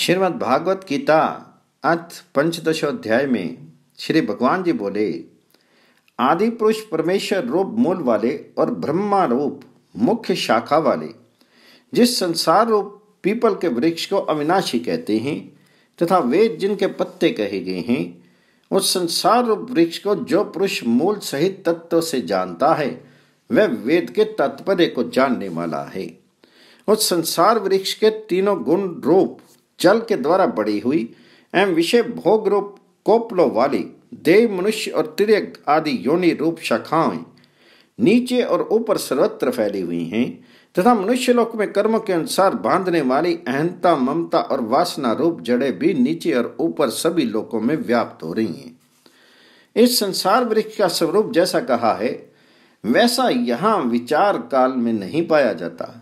श्रीमद् भागवत गीता अर्थ पंचदशोध्याय में श्री भगवान जी बोले आदि पुरुष परमेश्वर रूप मूल वाले और ब्रह्मा रूप मुख्य शाखा वाले जिस संसार रूप पीपल के वृक्ष को अविनाशी कहते हैं तथा वेद जिनके पत्ते कहे गए हैं उस संसार रूप वृक्ष को जो पुरुष मूल सहित तत्व से जानता है वह वेद के तात्पर्य को जानने वाला है उस संसार वृक्ष के तीनों गुण रूप जल के द्वारा बड़ी हुई एवं विषय भोग रूप कोपलों वाली देव मनुष्य और तिर आदि योनि रूप शाखाएं नीचे और ऊपर सर्वत्र फैली हुई हैं तथा मनुष्य लोक में कर्म के अनुसार बांधने वाली अहंता ममता और वासना रूप जड़े भी नीचे और ऊपर सभी लोकों में व्याप्त हो रही हैं इस संसार वृक्ष का स्वरूप जैसा कहा है वैसा यहाँ विचार काल में नहीं पाया जाता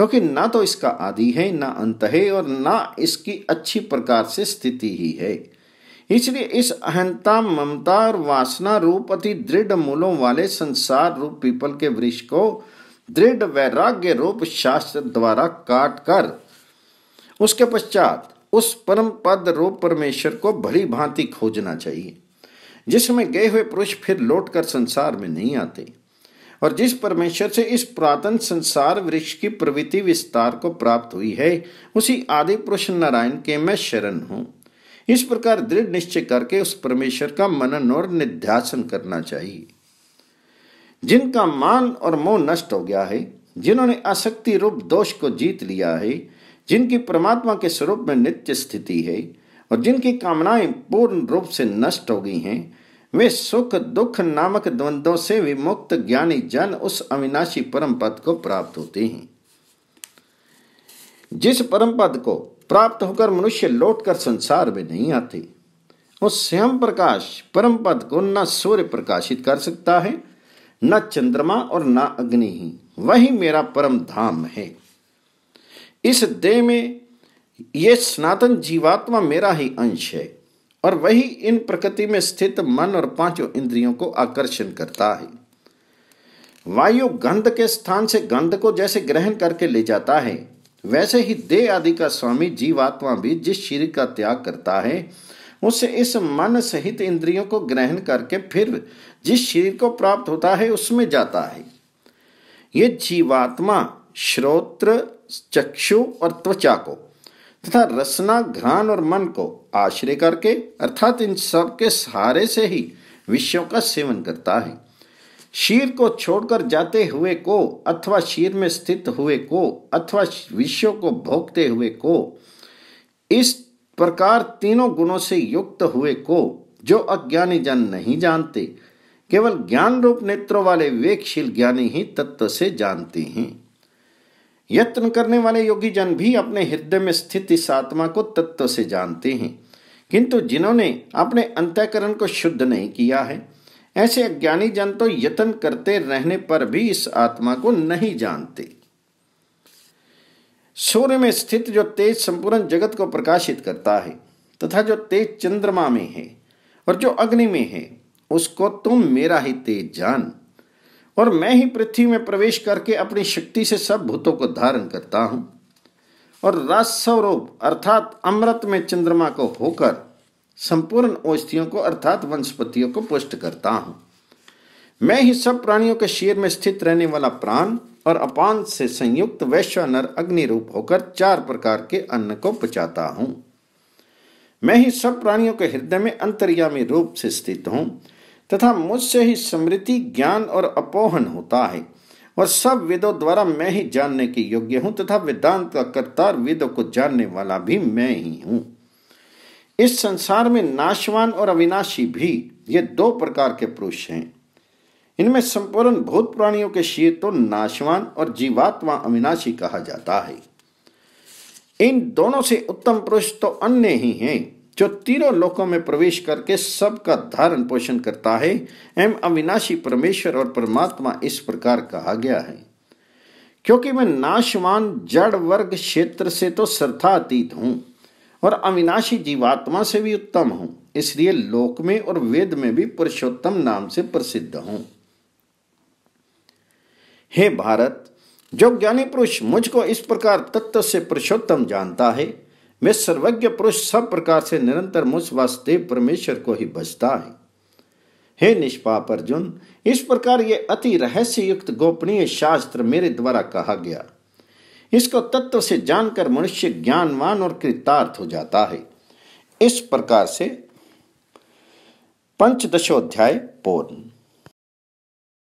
क्योंकि ना तो इसका आदि है ना अंत है और ना इसकी अच्छी प्रकार से स्थिति ही है इसलिए इस अहंता ममता और वासना रूप अति दृढ़ मूलों वाले संसार रूप पीपल के वृक्ष को दृढ़ वैराग्य रूप शास्त्र द्वारा काट कर उसके पश्चात उस परम पद रूप परमेश्वर को भली भांति खोजना चाहिए जिसमें गए हुए पुरुष फिर लौटकर संसार में नहीं आते और जिस परमेश्वर से इस पुरातन संसार वृक्ष की प्रवृत्ति विस्तार को प्राप्त हुई है उसी आदि पुरुष नारायण के मैं शरण हूँ इस प्रकार दृढ़ निश्चय करके उस परमेश्वर का मनन और निध्यासन करना चाहिए जिनका मान और मोह नष्ट हो गया है जिन्होंने आसक्ति रूप दोष को जीत लिया है जिनकी परमात्मा के स्वरूप में नित्य स्थिति है और जिनकी कामनाएं पूर्ण रूप से नष्ट हो गई हैं वे सुख दुख नामक द्वंद्वों से विमुक्त ज्ञानी जन उस अविनाशी परम पद को प्राप्त होते हैं जिस परम पद को प्राप्त होकर मनुष्य लौटकर संसार में नहीं आते उस स्वयं प्रकाश परम पद को न सूर्य प्रकाशित कर सकता है न चंद्रमा और न अग्नि ही वही मेरा परम धाम है इस देह में यह सनातन जीवात्मा मेरा ही अंश है और वही इन प्रकृति में स्थित मन और पांचों इंद्रियों को आकर्षण करता है वायु गंध के स्थान से गंध को जैसे ग्रहण करके ले जाता है वैसे ही देह आदि का स्वामी जीवात्मा भी जिस शरीर का त्याग करता है उसे इस मन सहित इंद्रियों को ग्रहण करके फिर जिस शरीर को प्राप्त होता है उसमें जाता है ये जीवात्मा श्रोत्र चक्षु और त्वचा को तथा रसना घ्राण और मन को आश्रय करके अर्थात इन सब के सहारे से ही विषयों का सेवन करता है शीर को छोड़कर जाते हुए को अथवा शीर में स्थित हुए को अथवा विषयों को भोगते हुए को इस प्रकार तीनों गुणों से युक्त हुए को जो अज्ञानी जन नहीं जानते केवल ज्ञान रूप नेत्रों वाले विवेकशील ज्ञानी ही तत्व से जानते हैं यत्न करने वाले योगी जन भी अपने हृदय में स्थित इस आत्मा को तत्व से जानते हैं किंतु जिन्होंने अपने अंतःकरण को शुद्ध नहीं किया है ऐसे अज्ञानी जन तो यत्न करते रहने पर भी इस आत्मा को नहीं जानते सूर्य में स्थित जो तेज संपूर्ण जगत को प्रकाशित करता है तथा जो तेज चंद्रमा में है और जो अग्नि में है उसको तुम मेरा ही तेज जान और मैं ही पृथ्वी में प्रवेश करके अपनी शक्ति से सब भूतों को धारण करता हूं और रासवरूप अर्थात अमृत में चंद्रमा को होकर संपूर्ण औषधियों को अर्थात वनस्पतियों को पुष्ट करता हूं मैं ही सब प्राणियों के शीर में स्थित रहने वाला प्राण और अपान से संयुक्त वैश्वानर अग्नि रूप होकर चार प्रकार के अन्न को पचाता हूं मैं ही सब प्राणियों के हृदय में अंतर्यामी रूप से स्थित हूं तथा मुझसे ही स्मृति ज्ञान और अपोहन होता है और सब वेदों द्वारा मैं ही जानने के योग्य हूँ तथा वेदांत का कर्तार वेदों को जानने वाला भी मैं ही हूँ इस संसार में नाशवान और अविनाशी भी ये दो प्रकार के पुरुष हैं इनमें संपूर्ण भूत प्राणियों के शीर तो नाशवान और जीवात्मा अविनाशी कहा जाता है इन दोनों से उत्तम पुरुष तो अन्य ही हैं जो तीनों लोकों में प्रवेश करके सबका धारण पोषण करता है एम अविनाशी परमेश्वर और परमात्मा इस प्रकार कहा गया है क्योंकि मैं नाशवान जड़ वर्ग क्षेत्र से तो अतीत हूं और अविनाशी जीवात्मा से भी उत्तम हूं इसलिए लोक में और वेद में भी पुरुषोत्तम नाम से प्रसिद्ध हूं हे भारत जो ज्ञानी पुरुष मुझको इस प्रकार तत्व से पुरुषोत्तम जानता है मैं सर्वज्ञ पुरुष सब प्रकार से निरंतर मुझ वासुदेव परमेश्वर को ही बजता है हे निष्पाप अर्जुन इस प्रकार ये अति रहस्य युक्त गोपनीय शास्त्र मेरे द्वारा कहा गया इसको तत्व से जानकर मनुष्य ज्ञानवान और कृतार्थ हो जाता है इस प्रकार से पंचदशोध्याय पूर्ण